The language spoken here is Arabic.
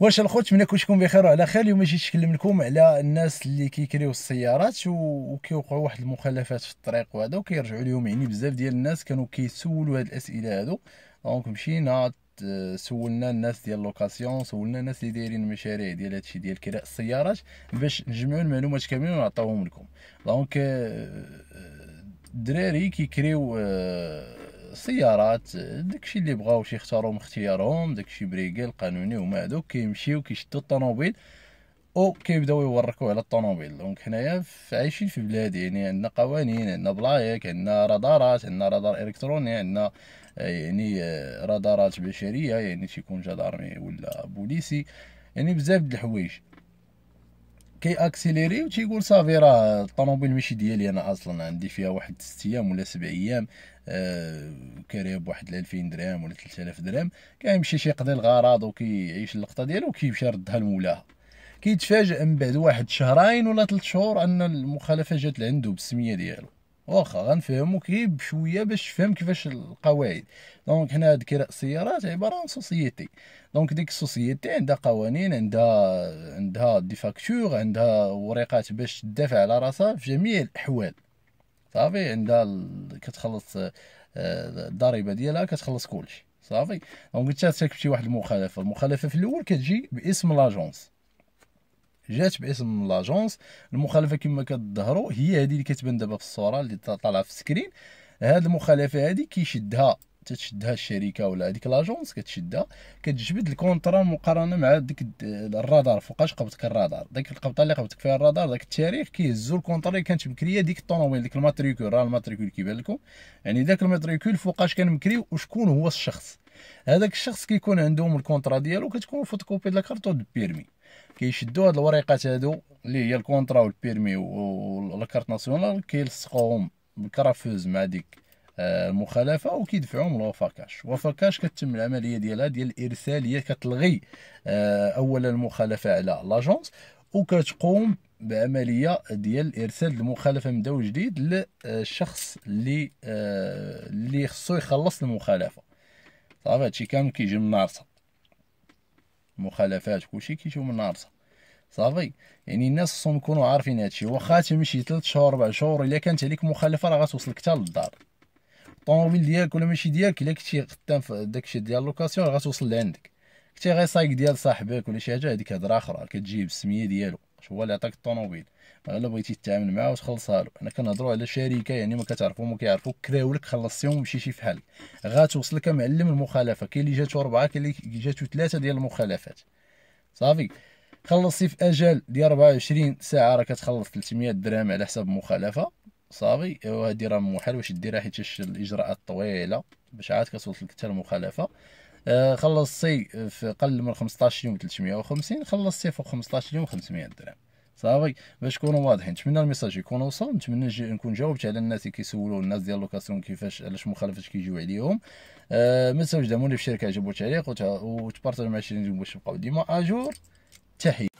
واش الخوت نتمنىكم تكون بخير وعلى خير اليوم جيت نتكلم لكم على الناس اللي كيكريو السيارات وكيوقعوا واحد المخالفات في الطريق وهذا وكيرجعوا لهم يعني بزاف ديال الناس كانوا كيسولوا هذه الاسئله هذو دونك مشينا سولنا الناس ديال لوكاسيون سولنا الناس اللي دايرين مشاريع ديال هادشي ديال كراء السيارات باش نجمعوا المعلومات كاملين ونعطيوهم لكم دونك آه، آه، الدراري كيكريو آه، السيارات داكشي اللي بغاو شي يختاروا من اختيارهم داكشي بريكي القانوني وما هادوك كيمشيو كيشدوا الطوموبيل او كيبداو يوركوا على الطوموبيل دونك حنايا عايشين في بلاد يعني عندنا قوانين عندنا بلايك عندنا رادارات عندنا رادار الكتروني عندنا يعني آه، رادارات بشريه يعني تيكون جدارمي ولا بوليسي يعني بزاف د الحوايج كي اكسيليري و تيقول صافي راه الطوموبيل ماشي ديالي انا اصلا عندي فيها واحد 6 ايام ولا 7 ايام آه، كاريه بواحد واحد 2000 درهم ولا 3000 درهم كيمشي شي يقضي الغرض وكيعيش اللقطه ديالو وكيمشي يردها لمولاها كيتفاجئ من بعد واحد شهرين ولا 3 شهور ان المخالفه جات لعندو بالسميه ديالو واخا غنفهمو كي بشويه باش تفهم كيفاش القواعد دونك حنا هاد كراء السيارات عباره عن سوسيتي دونك ديك السوسيتي عندها قوانين عندها عندها دي فاكتور عندها وريقات باش تدافع على راسها في جميع الاحوال صافي عندها ال... كتخلص آه، الضريبه ديالها كتخلص كلشي صافي دونك انت ترتكب شي واحد المخالفه المخالفه في الاول كتجي باسم لاجونس جات باسم لاجونس المخالفه كما كتظهروا هي هذه اللي كتبان دابا في الصوره اللي طالعه في السكرين هاد المخالفه هذه كيشدها تتشدها الشركه ولا هذيك لاجونس كتشدها كتجبد الكونترا مقارنه مع ديك الرادار فوقاش قبضك الرادار ديك القبضه اللي قبضك فيها الرادار داك التاريخ كيهزوا الكونترا اللي كانت مكريه ديك الطونوبيل ديك الماتريكول راه الماتريكول كيبان لكم يعني داك الماتريكول فوقاش كان مكري وشكون هو الشخص هذاك الشخص كيكون عندهم الكونترا ديالو كتكون فوتوكوبي ديال كارطو دو بيرمي كيشدوا هاد الوريقات هادو اللي هي الكونترا والبيرمي والكارت ناسيونال كيلصقوهم بالكرافوز مع ديك آه، المخالفه كاش لوفاكاش وفاكاش كتم العمليه ديالها ديال الارسال هي كتلغي آه، اولا المخالفه على لاجونس وكتقوم بعمليه ديال ارسال المخالفه من دو جديد للشخص اللي آه، اللي خصو يخلص المخالفه صافي هادشي كامل كيجي من نارسه مخالفات كلشي كيشوف من نارسا صافي يعني الناس خصهم يكونوا عارفين هادشي واخا تمشي 3 شهور 4 شهور الا كانت عليك مخالفه راه غتوصلك حتى للدار الطوموبيل ديالك ولا ماشي ديالك الا كنتي خدام في داكشي ديال لوكاسيون غتوصل لعندك كنتي غير سايق ديال صاحبك ولا شي حاجه هذيك هضره اخرى كتجيب السميه ديالو الكونتراكت هو اللي عطاك الطوموبيل الا بغيتي تتعامل معاه وتخلصها له حنا كنهضروا على شركه يعني ما ما كيعرفو كراو لك خلصتيهم ومشي شي فحال غاتوصلك معلم المخالفه كاين اللي جاتو اربعه كاين اللي جاتو ثلاثه ديال المخالفات صافي خلصتي في اجل ديال 24 ساعه راه كتخلص 300 درهم على حساب المخالفه صافي هادي راه محال واش ديرها حيت الاجراءات طويله باش عاد كتوصلك حتى المخالفه آه، خلصتي في اقل من 15 يوم 350 خلصتي فوق 15 يوم 500 درهم صافي باش نكونوا واضحين نتمنى الميساج يكون وصل نتمنى نكون جاوبت على الناس اللي كيسولوا الناس ديال لوكاسيون كيفاش علاش مخالفات كيجيو عليهم آه، ما تنساوش دعموني في الشركه عجبوا التعليق وتبارطاجو مع شي باش نبقاو ديما اجور تحيه